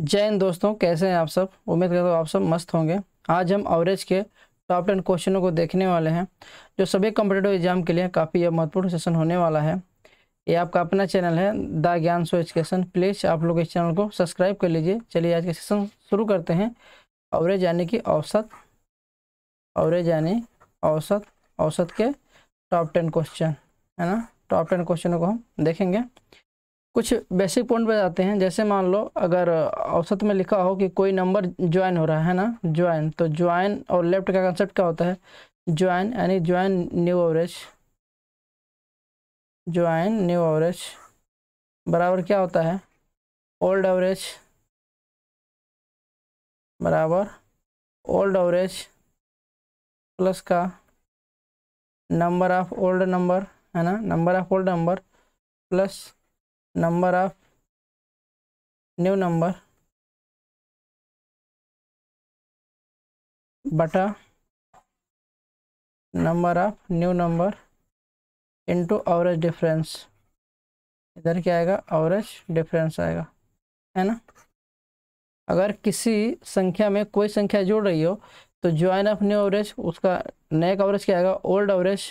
जय हिंद दोस्तों कैसे हैं आप सब उम्मीद करता हूँ आप सब मस्त होंगे आज हम एवरेज के टॉप टेन क्वेश्चनों को देखने वाले हैं जो सभी कम्पिटेटिव एग्जाम के लिए काफ़ी महत्वपूर्ण सेशन होने वाला है ये आपका अपना चैनल है द ज्ञान सो एजुकेशन प्लीज़ आप लोग इस चैनल को सब्सक्राइब कर लीजिए चलिए आज का सेशन शुरू करते हैं एवरेज यानी कि औसत एवरेज यानी औसत औसत के टॉप टेन क्वेश्चन है ना टॉप टेन क्वेश्चनों को हम देखेंगे कुछ बेसिक पॉइंट पर जाते हैं जैसे मान लो अगर औसत में लिखा हो कि कोई नंबर ज्वाइन हो रहा है ना ज्वाइन तो ज्वाइन और लेफ्ट का कंसेप्ट क्या होता है ज्वाइन यानी join new average join new average बराबर क्या होता है ओल्ड एवरेज बराबर ओल्ड एवरेज प्लस का नंबर ऑफ ओल्ड नंबर है ना number of old number plus number of new number बटा number of new number into average difference इधर क्या आएगा एवरेज डिफरेंस आएगा है ना अगर किसी संख्या में कोई संख्या जुड़ रही हो तो ज्वाइन ऑफ न्यू एवरेज उसका नया एवरेज क्या आएगा old average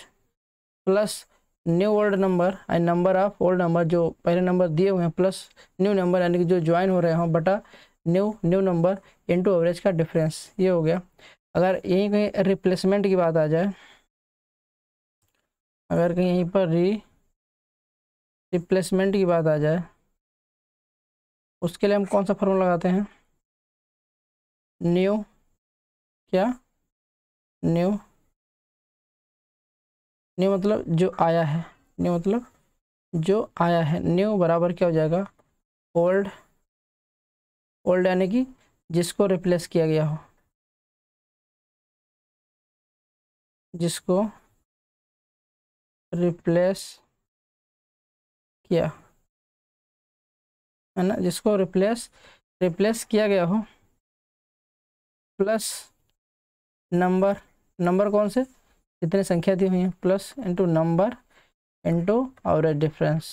plus new old number and number of old number जो पहले नंबर दिए हुए हैं प्लस न्यू नंबर यानी कि जो ज्वाइन हो रहे हों बटा new new number into average का डिफरेंस ये हो गया अगर यहीं कहीं रिप्लेसमेंट की बात आ जाए अगर कहीं यहीं पर री रिप्लेसमेंट की बात आ जाए उसके लिए हम कौन सा फॉर्मूला लगाते हैं न्यू क्या न्यू न्यू मतलब जो आया है न्यू मतलब जो आया है न्यू बराबर क्या हो जाएगा ओल्ड ओल्ड यानी कि जिसको रिप्लेस किया गया हो जिसको रिप्लेस किया है ना जिसको रिप्लेस रिप्लेस किया गया हो प्लस नंबर नंबर कौन से कितने संख्या दी हुई है plus into number into average difference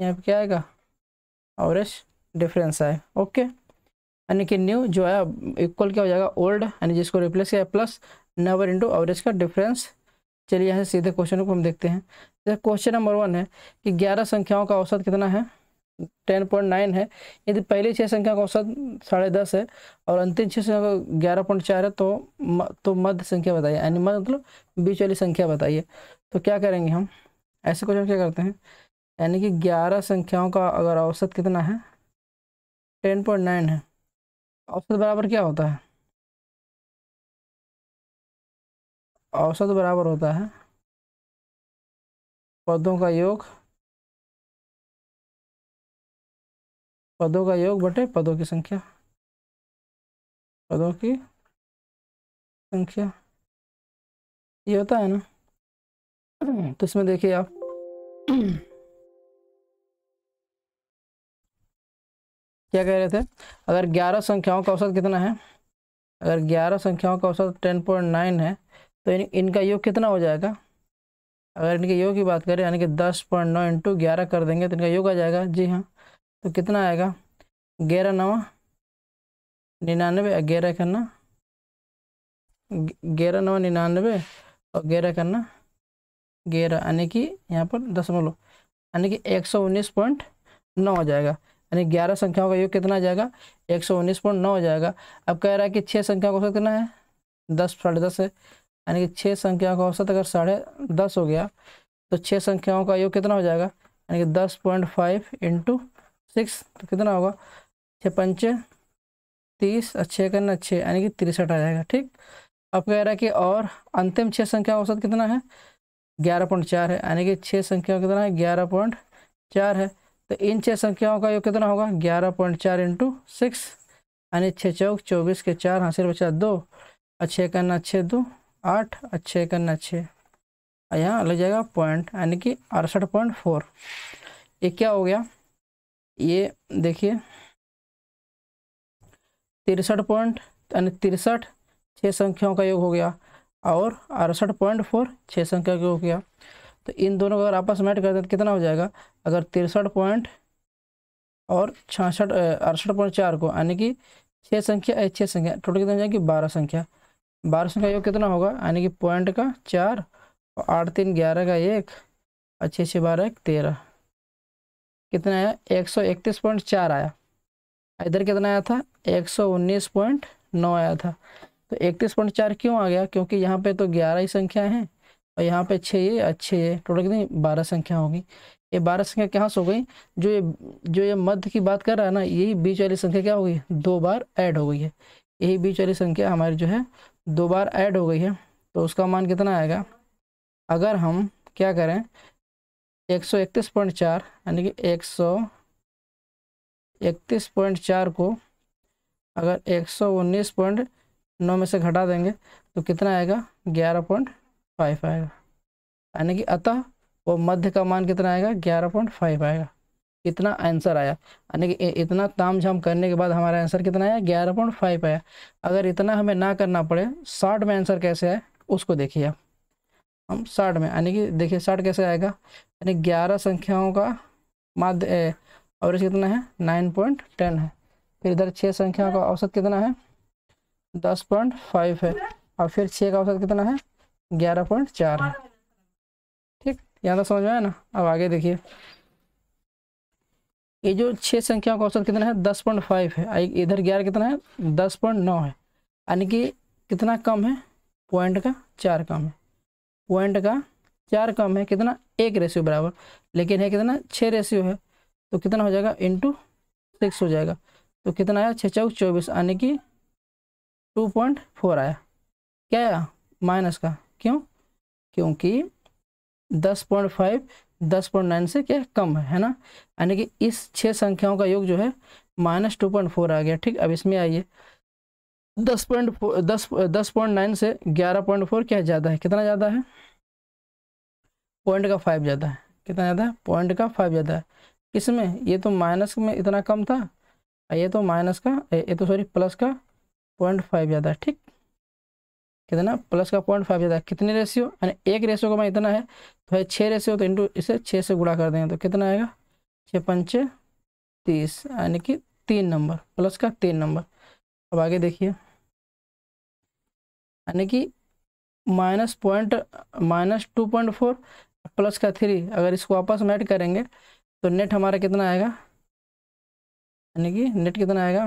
यहाँ पे क्या आएगा एवरेज डिफरेंस आए ओके यानी कि न्यू जो है इक्वल क्या हो जाएगा ओल्ड यानी जिसको रिप्लेस किया प्लस नंबर इंटू एवरेज का डिफरेंस चलिए यहाँ से सीधे क्वेश्चन को हम देखते हैं जैसे क्वेश्चन नंबर वन है कि ग्यारह संख्याओं का औसत कितना है टेन पॉइंट नाइन है यदि पहले छह संख्या का औसत साढ़े दस है और अंतिम छह संख्या का ग्यारह पॉइंट चार है तो म, तो मध्य संख्या बताइए यानी मध्य मतलब बीच वाली संख्या बताइए तो क्या करेंगे हम ऐसे क्वेश्चन क्या करते हैं यानी कि ग्यारह संख्याओं का अगर औसत कितना है टेन पॉइंट नाइन है औसत बराबर क्या होता है औसत बराबर होता है पदों का योग पदों का योग बटे पदों की संख्या पदों की संख्या ये होता है ना तो इसमें देखिए आप क्या कह रहे थे अगर 11 संख्याओं का औसत कितना है अगर 11 संख्याओं का औसत 10.9 है तो इन इनका योग कितना हो जाएगा अगर इनके योग की बात करें यानी कि 10.9 पॉइंट नौ इंटू ग्यारह कर देंगे तो इनका योग आ जाएगा जी हाँ तो कितना आएगा ग्यारह नवा निन्यानवे ग्यारह करना ग्यारह नवा निन्यानवे और ग्यारह करना ग्यारह यानी कि यहाँ पर दशमलव यानी कि एक सौ उन्नीस पॉइंट नौ हो जाएगा यानी ग्यारह संख्याओं का योग कितना जाएगा एक सौ उन्नीस पॉइंट नौ हो जाएगा अब कह रहा है कि छः संख्या का औसत कितना है दस साढ़े दस है यानी कि छः संख्या का औसत अगर साढ़े दस हो गया तो छः संख्याओं का योग कितना हो जाएगा यानी कि दस पॉइंट फाइव इंटू सिक्स तो कितना होगा छः पंच तीस और छः करना छः यानी कि तिरसठ आ जाएगा ठीक अब कह रहा है कि और अंतिम छः संख्या औसत कितना है ग्यारह पॉइंट चार है यानी कि छः संख्याओं कितना है ग्यारह पॉइंट चार है तो इन छः संख्याओं का योग कितना होगा ग्यारह पॉइंट चार इंटू सिक्स यानी छः चौक चौबीस के चार हाँ सिर्फ बचा दो और छः करना छः दो आठ और छः करना छः यहाँ लग जाएगा पॉइंट यानी कि अड़सठ पॉइंट फोर ये क्या हो गया ये देखिए तिरसठ पॉइंट यानी तिरसठ छः संख्याओं का योग हो गया और अड़सठ पॉइंट फोर छः संख्या का योग हो गया तो इन दोनों का अगर आपस में ऐड करते हैं तो कितना हो जाएगा अगर तिरसठ पॉइंट और छसठ अड़सठ पॉइंट चार को यानी कि छः संख्या छः संख्या टोटल कितना हो जाएगी बारह संख्या बारह संख्या योग कितना होगा यानी कि पॉइंट का चार और आठ तीन ग्यारह का एक और छः छः बारह एक तेरह कितना आया एक सौ इकतीस पॉइंट चार आया इधर कितना आया था एक सौ उन्नीस पॉइंट नौ आया था तो इकतीस पॉइंट चार क्यों आ गया क्योंकि यहाँ पे तो ग्यारह ही संख्या है और यहाँ पे छः ये अच्छे ये टोटल कितनी बारह संख्या होगी ये बारह संख्या कहाँ से हो गई जो ये जो ये मध्य की बात कर रहा है ना यही बीच वाली संख्या क्या हो गई दो बार ऐड हो गई है यही बीच वाली संख्या हमारी जो है दो बार ऐड हो गई है तो उसका मान कितना आएगा अगर हम क्या करें एक सौ इकतीस पॉइंट चार यानी कि एक सौ इकतीस पॉइंट चार को अगर एक सौ उन्नीस पॉइंट नौ में से घटा देंगे तो कितना आएगा ग्यारह पॉइंट फाइव आएगा यानी कि अतः वो मध्य का मान कितना आएगा ग्यारह पॉइंट फाइव आएगा इतना आंसर आया यानी कि इतना ताम झाम करने के बाद हमारा आंसर कितना आया ग्यारह पॉइंट फाइव आया अगर इतना हमें ना करना पड़े शॉर्ट में आंसर कैसे है उसको देखिए आप हम साठ में यानी कि देखिए साठ कैसे आएगा यानी ग्यारह संख्याओं का माध्य एवरेज कितना है नाइन पॉइंट टेन है फिर इधर छः संख्याओं का औसत कितना है दस पॉइंट फाइव है और फिर छः का औसत कितना है ग्यारह पॉइंट चार है ठीक यहाँ तक समझ में आया ना अब आगे देखिए ये जो छः संख्याओं का औसत कितना है दस पॉइंट फाइव है इधर ग्यारह कितना है दस पॉइंट नौ है यानी कि कितना कम है पॉइंट का चार कम है पॉइंट का चार कम है कितना एक रेशियो बराबर लेकिन है कितना छः रेशियो है तो कितना हो जाएगा इंटू सिक्स हो जाएगा तो कितना आया छः चौक चौबीस यानी कि टू पॉइंट फोर आया क्या आया माइनस का क्यों क्योंकि दस पॉइंट फाइव दस पॉइंट नाइन से क्या कम है है ना यानी कि इस छः संख्याओं का योग जो है माइनस टू पॉइंट फोर आ गया ठीक अब इसमें आइए दस पॉइंट दस दस पॉइंट नाइन से ग्यारह पॉइंट फोर क्या ज़्यादा है कितना ज़्यादा है पॉइंट का फाइव ज़्यादा है कितना ज़्यादा है पॉइंट का फाइव ज़्यादा है इसमें ये तो माइनस में इतना कम था ये तो माइनस का ये तो सॉरी प्लस का पॉइंट फाइव ज़्यादा है ठीक कितना प्लस का पॉइंट फाइव ज़्यादा कितने रेशियो यानी एक रेशियो का मैं इतना है तो है छः रेशियो तो इंटू इसे छः से गुड़ा कर देंगे तो कितना आएगा छः पंच तीस यानी कि तीन नंबर प्लस का तीन नंबर अब आगे देखिए यानी कि minus point minus two point four plus का थ्री अगर इसको वापस में ऐड करेंगे तो नेट हमारा कितना आएगा यानी कि नेट कितना आएगा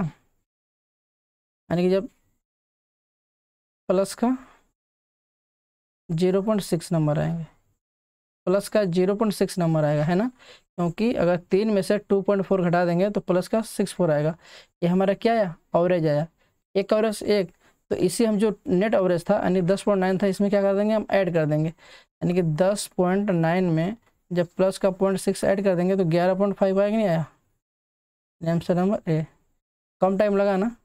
यानी कि जब प्लस का जीरो पॉइंट सिक्स नंबर आएंगे प्लस का जीरो पॉइंट सिक्स नंबर आएगा है ना क्योंकि अगर तीन में से टू पॉइंट फोर घटा देंगे तो प्लस का सिक्स फोर आएगा ये हमारा क्या आया एवरेज आया एक एवरेज एक तो इसी हम जो नेट एवरेज था यानी दस पॉइंट नाइन था इसमें क्या कर देंगे हम ऐड कर देंगे यानी कि दस पॉइंट नाइन में जब प्लस का पॉइंट सिक्स ऐड कर देंगे तो ग्यारह पॉइंट फाइव आएगा नहीं आया आंसर नंबर ए कम टाइम लगा ना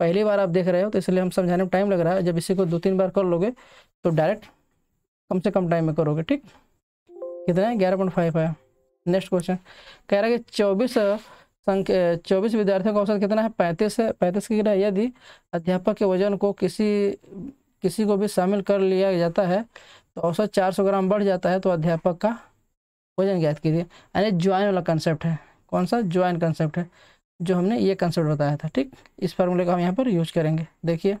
पहली बार आप देख रहे हो तो इसलिए हम समझाने में टाइम लग रहा है जब इसी को दो तीन बार कर लोगे तो डायरेक्ट कम से कम टाइम में करोगे ठीक कितना है ग्यारह पॉइंट फाइव है नेक्स्ट क्वेश्चन कह रहा है कि चौबीस संख्या चौबीस विद्यार्थियों का औसत कितना है पैंतीस है पैंतीस की गिरा यदि अध्यापक के वजन को किसी किसी को भी शामिल कर लिया जाता है तो औसत चार सौ ग्राम बढ़ जाता है तो अध्यापक का वजन ज्ञात कीजिए यानी ज्वाइन वाला कंसेप्ट है कौन सा ज्वाइन कंसेप्ट है जो हमने ये कंसेप्ट बताया था ठीक इस फार्मूले का हम यहाँ पर यूज करेंगे देखिए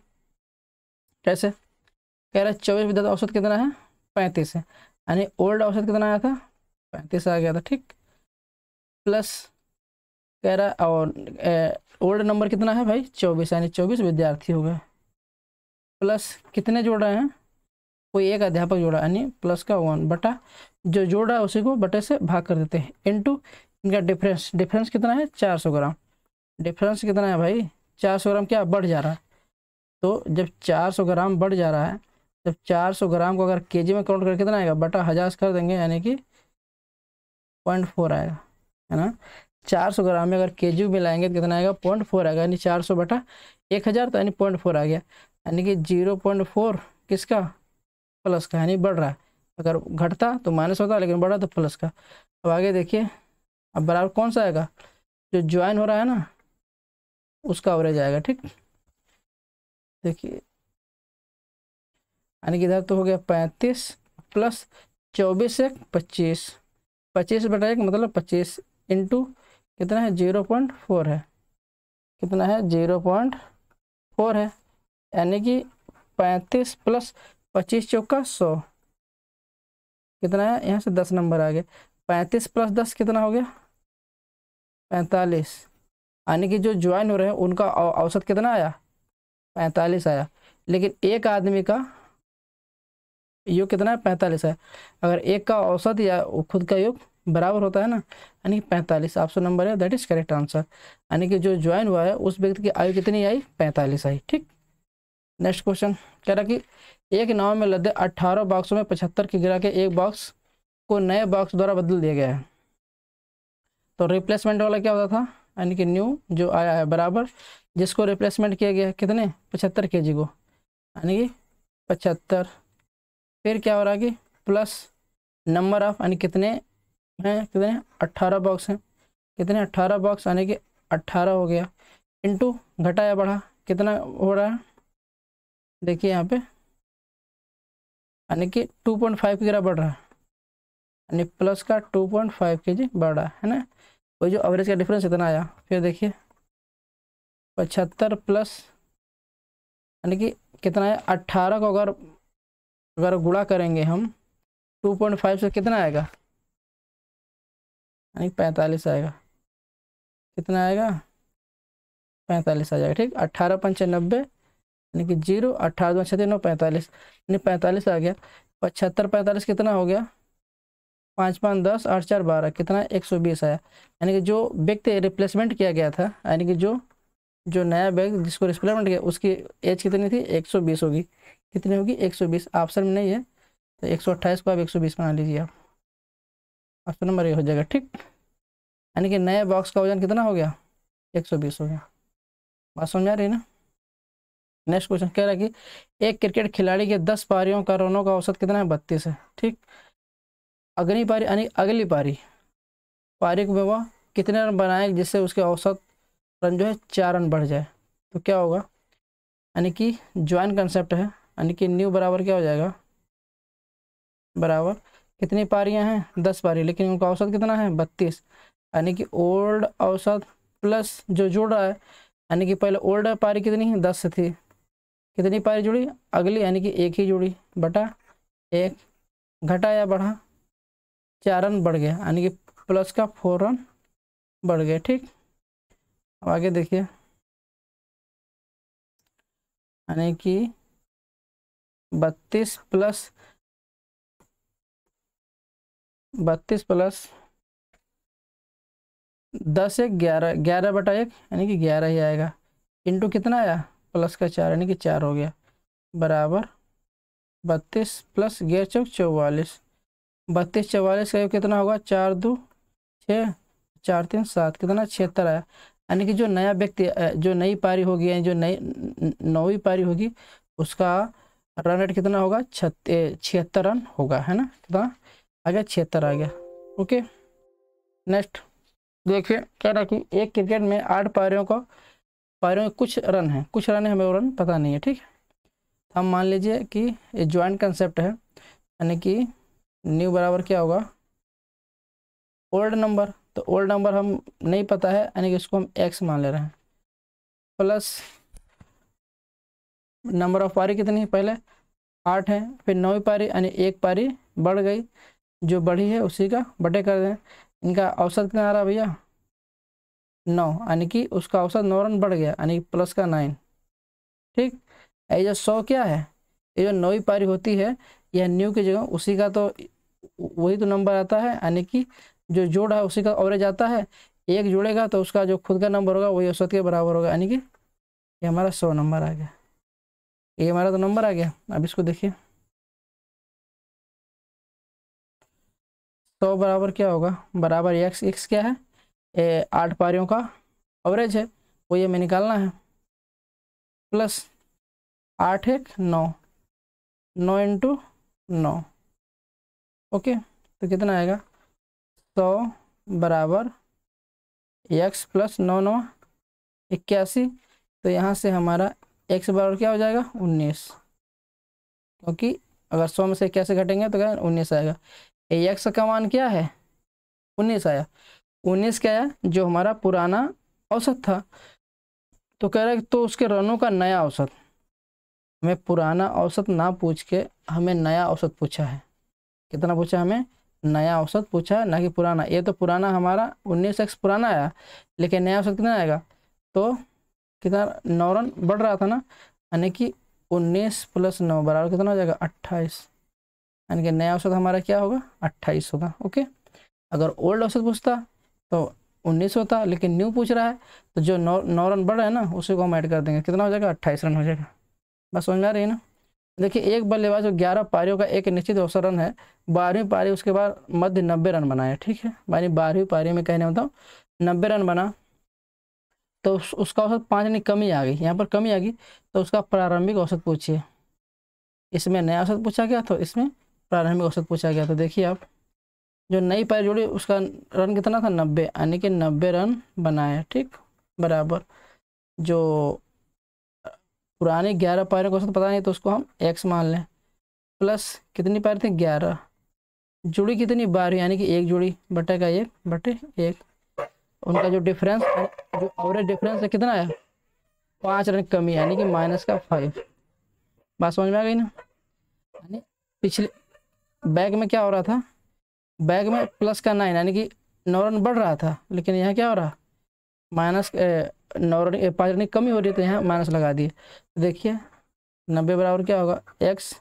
कैसे कह रहे चौबीस विद्यार्थी औसत कितना है पैंतीस है यानी ओल्ड औसत कितना आया था पैंतीस आ गया था ठीक प्लस कह रहा है और ओल्ड नंबर कितना है भाई चौबीस यानी चौबीस विद्यार्थी हो गए प्लस कितने जोड़ रहे हैं कोई एक अध्यापक जोड़ा यानी प्लस का वन बटा जो जोड़ रहा है उसी को बटे से भाग कर देते हैं इनटू इनका डिफरेंस डिफरेंस कितना है चार सौ ग्राम डिफरेंस कितना है भाई चार सौ ग्राम क्या बढ़ जा रहा है तो जब चार सौ ग्राम बढ़ जा रहा है जब चार सौ ग्राम को अगर के में काउंट करके कितना आएगा बटा हजार कर देंगे यानी कि पॉइंट फोर आएगा है ना चार सौ ग्राम में अगर के जी मिलाएंगे तो कितना आएगा पॉइंट फोर आएगा यानी चार सौ बटा एक हज़ार तो यानी पॉइंट फोर आ गया यानी कि जीरो पॉइंट फोर किसका प्लस का यानी बढ़ रहा है अगर घटता तो माइनस होता लेकिन बढ़ा तो प्लस का अब आगे देखिए अब बराबर कौन सा आएगा जो ज्वाइन हो रहा है ना उसका एवरेज आएगा ठीक देखिए यानी कि इधर तो हो गया पैंतीस प्लस चौबीस एक पच्चीस पच्चीस बटा एक मतलब पच्चीस इंटू कितना है जीरो पॉइंट फोर है कितना है जीरो पॉइंट फोर है यानी कि पैंतीस प्लस पच्चीस चौका सौ कितना है यहाँ से दस नंबर आ गया पैंतीस प्लस दस कितना हो गया पैंतालीस यानी कि जो ज्वाइन हो रहे हैं उनका औसत कितना आया पैंतालीस आया लेकिन एक आदमी का योग कितना है पैंतालीस है अगर एक का औसत या खुद का योग बराबर होता है ना यानी कि पैंतालीस ऑप्शन नंबर है दैट इज करेक्ट आंसर यानी कि जो ज्वाइन हुआ है उस व्यक्ति की आयु कितनी आई पैंतालीस आई ठीक नेक्स्ट क्वेश्चन कह रहा कि एक नाव में लदे अट्ठारह बॉक्सों में पचहत्तर की गिरा के एक बॉक्स को नए बॉक्स द्वारा बदल दिया गया है तो रिप्लेसमेंट वाला क्या होता था यानी कि न्यू जो आया है बराबर जिसको रिप्लेसमेंट किया गया कितने पचहत्तर के जी को यानी कि पचहत्तर फिर क्या हो रहा है कि प्लस नंबर ऑफ यानी कितने हैं कितने अट्ठारह बॉक्स हैं कितने अट्ठारह बॉक्स यानी कि अट्ठारह हो गया इंटू घटा या बढ़ा कितना हो रहा है देखिए यहाँ पे यानी कि टू पॉइंट फाइव की बढ़ रहा है यानी प्लस का टू पॉइंट फाइव के जी बढ़ रहा है ना वही जो एवरेज का डिफरेंस इतना आया फिर देखिए पचहत्तर प्लस यानी कि कितना आया अट्ठारह को अगर अगर गुड़ा करेंगे हम टू पॉइंट फाइव से कितना आएगा यानी पैंतालीस आएगा कितना आएगा पैंतालीस आ जाएगा ठीक अट्ठारह पंच नब्बे यानी कि जीरो अट्ठारह दो छत्तीस नौ पैंतालीस यानी पैंतालीस आ गया पचहत्तर पैंतालीस कितना हो गया पाँच पाँच दस आठ चार बारह कितना एक सौ बीस आया यानी कि जो व्यक्ति रिप्लेसमेंट किया गया था यानी कि जो जो नया बैग जिसको रिप्लेसमेंट किया उसकी एज कितनी थी एक सौ बीस होगी कितनी होगी एक सौ बीस ऑप्शन में नहीं है तो एक सौ अट्ठाईस को आप एक सौ बीस बना लीजिए आप ऑप्शन नंबर ये हो जाएगा ठीक यानी कि नए बॉक्स का वजन कितना हो गया 120 हो गया बात समझ आ रही ना नेक्स्ट क्वेश्चन कह रहा है कि एक क्रिकेट खिलाड़ी के दस पारियों का रनों का औसत कितना है बत्तीस है ठीक अगली पारी यानी अगली पारी पारी में वह कितने रन बनाए जिससे उसके औसत रन जो है चार रन बढ़ जाए तो क्या होगा यानी कि ज्वाइन कंसेप्ट है यानी कि न्यू बराबर क्या हो जाएगा बराबर कितनी पारियां हैं दस पारी लेकिन उनका औसत कितना है बत्तीस यानी कि ओल्ड औसत प्लस जो जुड़ रहा है यानी कि पहले ओल्ड पारी कितनी है दस थी कितनी पारी जुड़ी अगली यानी कि एक ही जुड़ी बटा एक घटा या बढ़ा चार रन बढ़ गया यानी कि प्लस का फोर रन बढ़ गया ठीक अब आगे देखिए यानी कि बत्तीस प्लस बत्तीस प्लस दस एक ग्यारह ग्यारह बटा एक यानी कि ग्यारह ही आएगा इंटू कितना आया प्लस का चार यानी कि चार हो गया बराबर बत्तीस प्लस ग्यारह चौक चौवालीस बत्तीस चौवालीस का कितना होगा चार दो छः चार तीन सात कितना छिहत्तर आया यानी कि जो नया व्यक्ति जो नई पारी होगी यानी जो नई नौवीं पारी होगी उसका रन रेट कितना होगा छिहत्तर रन होगा है ना कितना आ गया छिहत्तर आ गया ओके नेक्स्ट देखिए कह रहा कि एक क्रिकेट में आठ पारियों का पारियों में कुछ रन है कुछ रन है हमें वो रन पता नहीं है ठीक है तो हम मान लीजिए कि ये ज्वाइंट कंसेप्ट है यानी कि न्यू बराबर क्या होगा ओल्ड नंबर तो ओल्ड नंबर हम नहीं पता है यानी कि इसको हम एक्स मान ले रहे हैं प्लस नंबर ऑफ पारी कितनी है पहले आठ है फिर नौवीं पारी यानी एक पारी बढ़ गई जो बढ़ी है उसी का बटे कर दें इनका औसत कितना आ रहा है भैया नौ यानी कि उसका औसत नौ रन बढ़ गया यानी प्लस का नाइन ठीक ये जो सौ क्या है ये जो नौवीं पारी होती है यह न्यू की जगह उसी का तो वही तो नंबर आता है यानी कि जो जोड़ है उसी का एवरेज आता है एक जुड़ेगा तो उसका जो खुद का नंबर होगा वही औसत के बराबर होगा यानी कि ये हमारा सौ नंबर आ गया ये हमारा तो नंबर आ गया अब इसको देखिए सौ तो बराबर क्या होगा बराबर एक्स एक्स क्या है ए, आठ पारियों का एवरेज है वो ये हमें निकालना है प्लस आठ एक नौ नौ इंटू नौ ओके तो कितना आएगा सौ बराबर एक्स प्लस नौ नौ इक्यासी तो यहाँ से हमारा एक्स बराबर क्या हो जाएगा उन्नीस क्योंकि अगर सौ में से इक्यासी घटेंगे तो क्या उन्नीस आएगा एक्स का मान क्या है उन्नीस आया उन्नीस क्या आया जो हमारा पुराना औसत था तो कह रहा है तो उसके रनों का नया औसत हमें पुराना औसत ना पूछ के हमें नया औसत पूछा है कितना पूछा हमें नया औसत पूछा है ना कि पुराना ये तो पुराना हमारा उन्नीस एक्स पुराना आया लेकिन नया औसत कितना आएगा तो कितना नौ रन बढ़ रहा था ना यानी कि उन्नीस प्लस नौ बराबर कितना हो जाएगा अट्ठाईस यानी कि नया औसत हमारा क्या होगा अट्ठाईस होगा ओके अगर ओल्ड औसत पूछता तो उन्नीस होता लेकिन न्यू पूछ रहा है तो जो नौ नौ रन बढ़ रहा है ना उसी को हम ऐड कर देंगे कितना हो जाएगा अट्ठाईस रन हो जाएगा बस समझ में आ रही है ना देखिए एक बल्लेबाज जो ग्यारह पारियों का एक निश्चित औसत रन है बारहवीं पारी उसके बाद मध्य नब्बे रन बनाए ठीक है यानी बारहवीं पारी में कहने बताऊँ नब्बे रन बना तो उस, उसका औसत पाँच यानी कमी आ गई यहाँ पर कमी आ गई तो उसका प्रारंभिक औसत पूछिए इसमें नया औसत पूछा गया तो इसमें प्रारंभिक औसत पूछा गया तो देखिए आप जो नई पारी जोड़ी उसका रन कितना था नब्बे यानी कि नब्बे रन बनाए ठीक बराबर जो पुराने ग्यारह पारियों का औसत पता नहीं तो उसको हम एक्स मान लें प्लस कितनी पारी थी ग्यारह जुड़ी कितनी बार यानी कि एक जुड़ी बटे का एक बटे एक उनका जो डिफरेंस जो एवरेज डिफरेंस है कितना है पाँच रन कमी यानी कि माइनस का फाइव बात समझ में आ गई ना यानी पिछले बैग में क्या हो रहा था बैग में प्लस का नाइन यानी कि नौरन बढ़ रहा था लेकिन यहाँ क्या हो रहा माइनस नौरन पाजरनी कमी हो रही है तो यहाँ माइनस लगा दिए तो देखिए नब्बे बराबर क्या होगा एक्स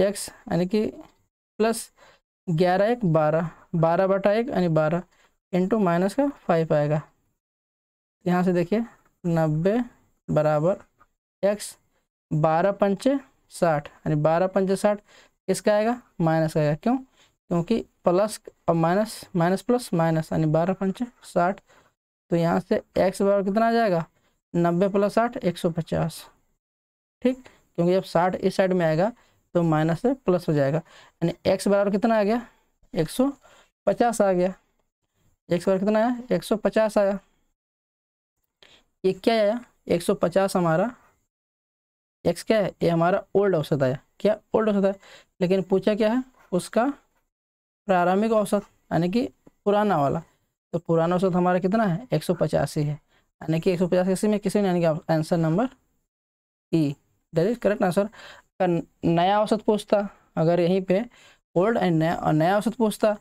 एक्स यानी कि प्लस ग्यारह एक बारह बारह बटा एक यानी बारह इंटू माइनस का फाइव आएगा यहाँ से देखिए नब्बे बराबर एक्स बारह पंचे साठ यानी बारह पंचे साठ किसका आएगा माइनस आएगा क्यों क्योंकि प्लस और माइनस माइनस प्लस माइनस यानी बारह पंच साठ तो यहाँ से एक्स बराबर कितना आ जाएगा नब्बे प्लस साठ एक सौ पचास ठीक क्योंकि जब साठ इस साइड में आएगा तो माइनस से प्लस हो जाएगा यानी एक्स बराबर कितना आ गया एक सौ पचास आ गया एक्स बराबर कितना आया एक सौ पचास आया ये क्या आया एक सौ पचास हमारा एक्स क्या है ये हमारा ओल्ड औसत आया क्या ओल्ड हो सकता है लेकिन पूछा क्या है उसका प्रारंभिक औसत यानी कि पुराना वाला तो पुराना औसत हमारा कितना है एक सौ पचासी है यानी कि एक सौ पचासी में किसी यानी कि answer number E that is correct answer अगर नया औसत पूछता अगर यहीं पे ओल्ड एंड नया और नया औसत पूछता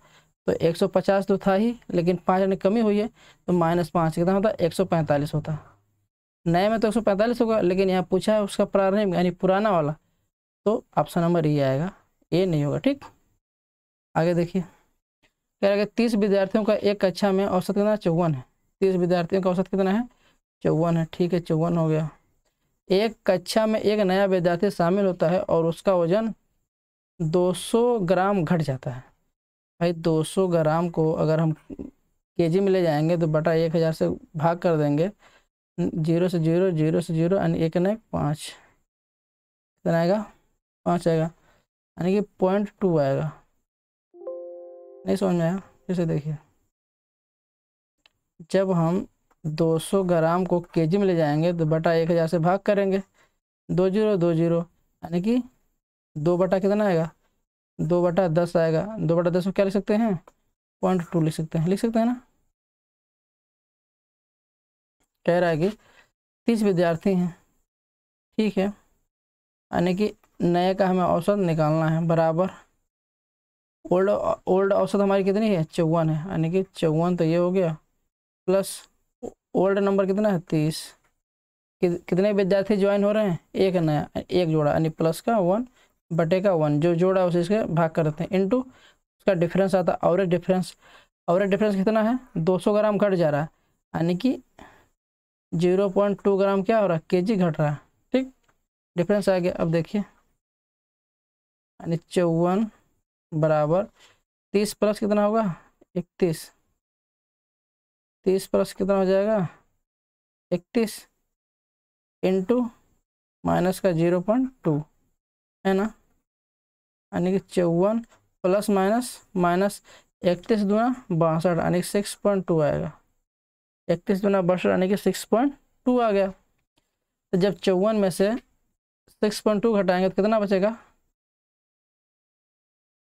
तो 150 तो था ही लेकिन पाँच यानी कमी हुई है तो माइनस पाँच कितना होता एक सौ पैंतालीस होता नए में तो एक सौ पैंतालीस होगा लेकिन यहाँ पूछा है उसका प्रारंभिक यानी पुराना वाला तो ऑप्शन नंबर ये आएगा ए नहीं होगा ठीक आगे देखिए कह रहा है तीस विद्यार्थियों का एक कक्षा में औसत कितना चौवन है तीस विद्यार्थियों का औसत कितना है चौवन है ठीक है चौवन हो गया एक कक्षा में एक नया विद्यार्थी शामिल होता है और उसका वजन 200 ग्राम घट जाता है भाई 200 ग्राम को अगर हम केजी में ले जाएंगे तो बटा एक हज़ार से भाग कर देंगे जीरो से जीरो जीरो से जीरो एंड एक नए पाँच कितना आएगा पाँच आएगा यानी कि पॉइंट टू आएगा नहीं समझ में आया जैसे देखिए जब हम 200 ग्राम को केजी में ले जाएंगे तो बटा एक हज़ार से भाग करेंगे दो जीरो दो जीरो यानी कि दो बटा कितना आएगा दो बटा दस आएगा दो बटा दस को क्या लिख सकते हैं पॉइंट टू लिख सकते हैं लिख सकते हैं ना कह रहा है कि तीस विद्यार्थी हैं ठीक है यानी कि नए का हमें औसत निकालना है बराबर ओल्ड ओल्ड औसत हमारी कितनी है चौवन है यानी कि चौवन तो ये हो गया प्लस ओल्ड नंबर कितना है तीस कि, कितने विद्यार्थी ज्वाइन हो रहे हैं एक नया एक जोड़ा यानी प्लस का वन बटे का वन जो जोड़ा उसे इसके भाग करते हैं इंटू उसका डिफरेंस आता है और डिफरेंस और डिफरेंस कितना है 200 ग्राम घट जा रहा है यानी कि 0.2 ग्राम क्या हो रहा है के घट रहा है ठीक डिफरेंस आ गया अब देखिए यानी चौवन बराबर तीस प्लस कितना होगा इकतीस तीस प्लस कितना हो जाएगा इकतीस इंटू माइनस का जीरो पॉइंट टू है ना यानी कि चौवन प्लस माइनस माइनस इकतीस दूना बासठ यानी कि सिक्स पॉइंट टू आएगा इकतीस दूना बासठ यानी कि सिक्स पॉइंट टू आ गया तो जब चौवन में से सिक्स पॉइंट टू घटाएंगे तो कितना बचेगा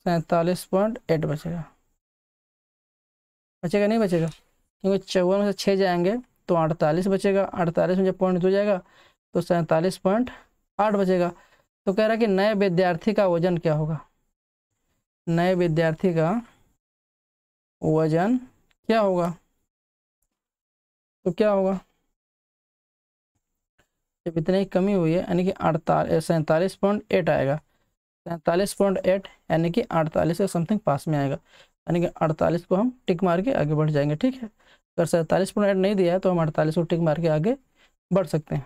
सैंतालीस पॉइंट एट बचेगा बचेगा नहीं बचेगा क्योंकि चौवन में से छः जाएंगे तो अड़तालीस बचेगा अड़तालीस में जब पॉइंट दो जाएगा तो सैंतालीस पॉइंट आठ बचेगा तो कह रहा है कि नए विद्यार्थी का वजन क्या होगा नए विद्यार्थी का वजन क्या होगा तो क्या होगा जब इतनी कमी हुई है यानी कि अड़तालीस सैंतालीस पॉइंट एट आएगा तैंतालीस पॉइंट एट यानी कि अड़तालीस या समथिंग पास में आएगा यानी कि अड़तालीस को हम टिक मार के आगे बढ़ जाएंगे ठीक है अगर सैंतालीस पॉइंट एट नहीं दिया है तो हम अड़तालीस को टिक मार के आगे बढ़ सकते हैं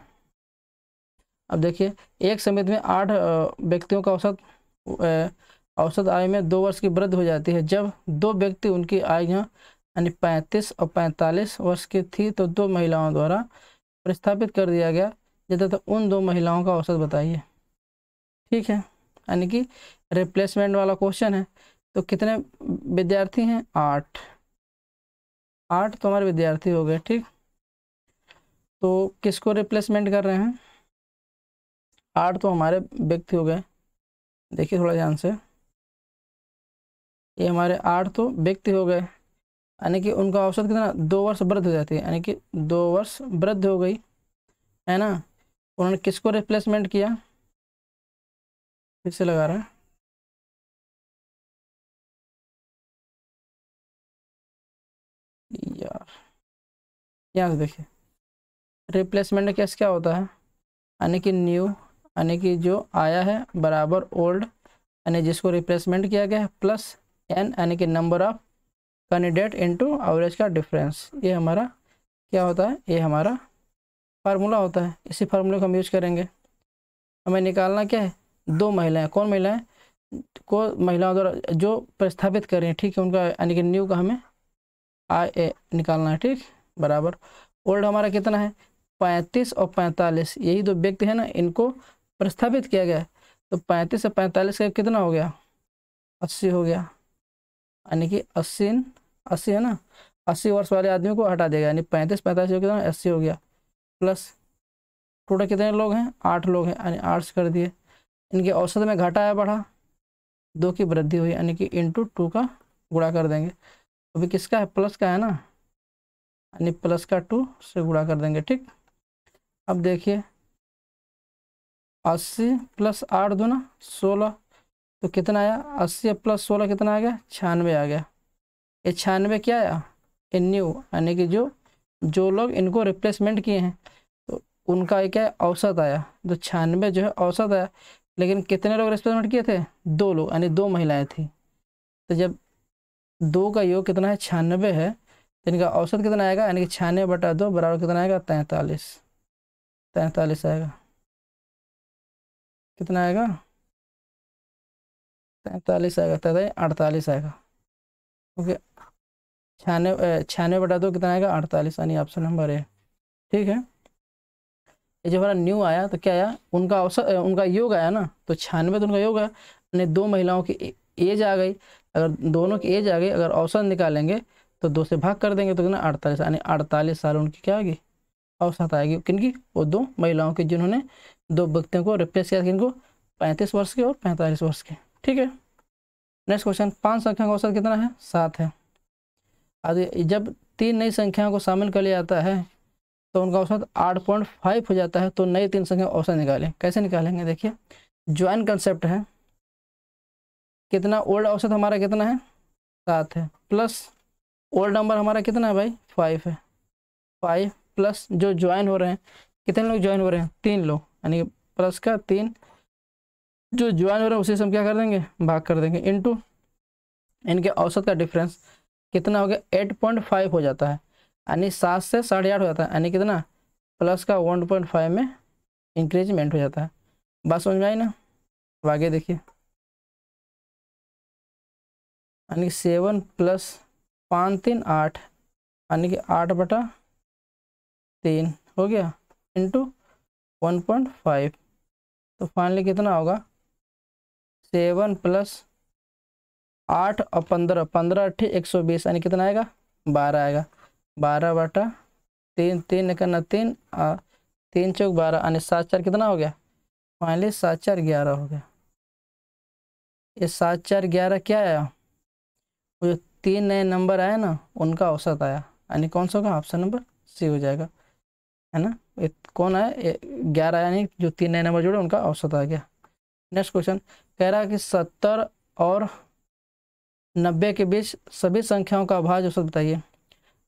अब देखिए एक समिति में आठ व्यक्तियों का औसत औसत आय में दो वर्ष की वृद्धि हो जाती है जब दो व्यक्ति उनकी आय यानी पैंतीस और पैंतालीस वर्ष की थी तो दो महिलाओं द्वारा प्रस्थापित कर दिया गया जैसे तो उन दो महिलाओं का औसत बताइए ठीक है यानी कि रिप्लेसमेंट वाला क्वेश्चन है तो कितने विद्यार्थी हैं आठ आठ तो हमारे विद्यार्थी हो गए ठीक तो किसको रिप्लेसमेंट कर रहे हैं आठ तो हमारे व्यक्ति हो गए देखिए थोड़ा ध्यान से ये हमारे आठ तो व्यक्ति हो गए यानी कि उनका औसत कितना दो वर्ष वृद्ध हो जाती है यानी कि दो वर्ष वृद्ध हो गई है ना उन्होंने किसको रिप्लेसमेंट किया फिर से लगा रहा है यार यहाँ से देखिए रिप्लेसमेंट केस क्या होता है यानी कि न्यू यानी कि जो आया है बराबर ओल्ड यानी जिसको रिप्लेसमेंट किया गया है प्लस एन यानी कि number of candidate into average का डिफरेंस ये हमारा क्या होता है ये हमारा फार्मूला होता है इसी फार्मूले को हम यूज़ करेंगे हमें निकालना क्या है दो महिलाएं कौन महिलाएं को महिलाओं द्वारा जो प्रस्थापित कर रही हैं ठीक है उनका यानी कि न्यू का हमें आई ए निकालना है ठीक बराबर ओल्ड हमारा कितना है पैंतीस और पैंतालीस यही दो व्यक्ति है ना इनको प्रस्थापित किया गया तो पैंतीस और पैंतालीस का कितना हो गया अस्सी हो गया यानी कि अस्सी अस्सी है ना अस्सी वर्ष वाले आदमी को हटा देगा यानी पैंतीस पैंतालीस कितना अस्सी हो गया प्लस टोटल कितने लोग हैं आठ लोग हैं यानी आठ कर दिए इनके औसत में घाटा आया बढ़ा दो की वृद्धि हुई यानी कि इंटू टू का गुड़ा कर देंगे अभी किसका है प्लस का है ना यानी प्लस का टू से गुड़ा कर देंगे ठीक अब देखिए अस्सी प्लस आठ दो ना सोलह तो कितना आया अस्सी प्लस सोलह कितना आ गया छियानवे आ गया ये छियानवे क्या आया ये न्यू यानी कि जो जो लोग इनको रिप्लेसमेंट किए हैं तो उनका क्या औसत आया तो छियानवे जो है औसत आया लेकिन कितने लोग एक्सपेरिमेंट किए थे दो लोग यानी दो महिलाएं थी तो जब दो का योग कितना है छियानबे है तो इनका औसत कितना आएगा यानी कि छियानवे बटा दो बराबर कितना आएगा तैंतालीस तैंतालीस आएगा कितना आएगा तैंतालीस आएगा तैतालीस तो अड़तालीस आएगा ओके छियानवे छियानवे बटा दो कितना आएगा अड़तालीस यानी ऑप्शन नंबर ए ठीक है ये जब हमारा न्यू आया तो क्या आया उनका अवसर उनका योग आया ना तो छियानवे तो उनका योग आया यानी दो महिलाओं की एज आ गई अगर दोनों की एज आ गई अगर अवसर निकालेंगे तो दो से भाग कर देंगे तो कितना अड़तालीस यानी अड़तालीस साल उनकी क्या आएगी औसत आएगी किनकी वो दो महिलाओं की जिन्होंने दो व्यक्तियों को रिप्लेस किया किनको पैंतीस वर्ष के और पैंतालीस वर्ष के ठीक है नेक्स्ट क्वेश्चन पाँच संख्या का औसत कितना है सात है आदि जब तीन नई संख्याओं को शामिल कर लिया जाता है तो उनका औसत आठ पॉइंट फाइव हो जाता है तो नई तीन संख्या औसत निकालें कैसे निकालेंगे देखिए ज्वाइन कंसेप्ट है कितना ओल्ड औसत हमारा कितना है सात है प्लस ओल्ड नंबर हमारा कितना है भाई फाइव है फाइव प्लस जो ज्वाइन हो रहे हैं कितने लोग ज्वाइन हो रहे हैं तीन लोग यानी प्लस का तीन जो ज्वाइन हो रहे हैं उसी से हम क्या कर देंगे भाग कर देंगे इनटू इनके औसत का डिफरेंस कितना हो गया एट पॉइंट फाइव हो जाता है यानी सात से साढ़े आठ हो जाता है यानी कितना प्लस का वन पॉइंट फाइव में इंक्रीजमेंट हो जाता है बात समझ में आई ना अब आगे देखिए यानी सेवन प्लस पाँच तीन आठ यानी कि आठ बटा तीन हो गया इंटू वन पॉइंट फाइव तो फाइनली कितना होगा सेवन प्लस आठ और पंद्रह पंद्रह अट्ठी एक सौ बीस यानी कितना आएगा बारह आएगा बारह बटा तीन तीन करना तीन और तीन चौक बारह यानी सात चार कितना हो गया फाइनली सात चार ग्यारह हो गया ये सात चार ग्यारह क्या आया जो तीन नए नंबर आए ना उनका औसत आया यानी कौन सा होगा ऑप्शन नंबर सी हो जाएगा है ना ये कौन है ग्यारह यानी जो तीन नए नंबर जुड़े उनका औसत आ गया नेक्स्ट क्वेश्चन कह रहा है कि सत्तर और नब्बे के बीच सभी संख्याओं का भाज औसत बताइए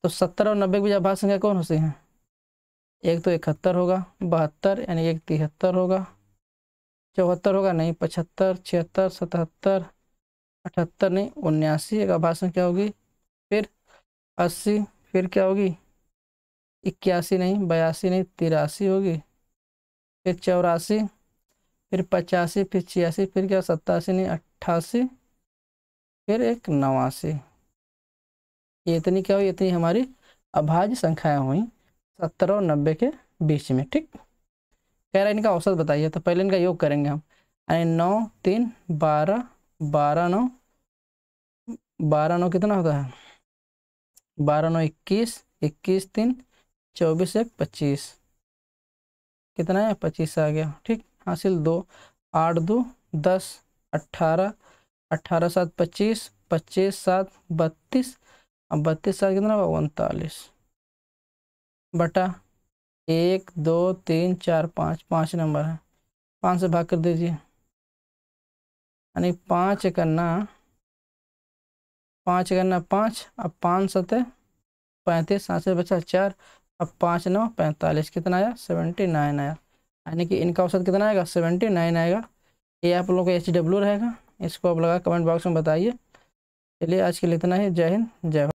तो सत्तर और नब्बे के बीच अभाज्य संख्या कौन सी है एक तो इकहत्तर होगा बहत्तर यानी एक तिहत्तर होगा चौहत्तर होगा नहीं पचहत्तर छिहत्तर सतहत्तर अठहत्तर नहीं उन्यासी एक अभाज्य संख्या होगी फिर अस्सी फिर क्या होगी इक्यासी नहीं बयासी नहीं तिरासी होगी फिर चौरासी फिर पचासी फिर छियासी फिर क्या सत्तासी नहीं अट्ठासी फिर एक नवासी ये इतनी क्या हुई इतनी हमारी अभाज्य संख्याएं हुई सत्तर और नब्बे के बीच में ठीक कह रहा है इनका औसत बताइए तो पहले इनका योग करेंगे हम यानी नौ तीन बारह बारह नौ बारह नौ कितना होता है बारह नौ इक्कीस इक्कीस तीन चौबीस एक पच्चीस कितना है पच्चीस आ गया ठीक हासिल दो आठ दो दस अट्ठारह अट्ठारह सात पच्चीस पच्चीस सात बत्तीस अब बत्तीस चार कितना होगा उनतालीस बटा एक दो तीन चार पाँच पाँच नंबर है पाँच से भाग कर दीजिए यानी पाँच करना पाँच करना पाँच अब पाँच सतह पैंतीस सात से बचा चार अब पाँच नौ पैंतालीस कितना आया सेवेंटी नाइन आया यानी कि इनका औसत कितना आएगा सेवेंटी नाइन आएगा ये आप लोगों का एच डब्ल्यू रहेगा इसको आप लगा कमेंट बॉक्स में बताइए चलिए आज के लिए इतना ही जय हिंद जय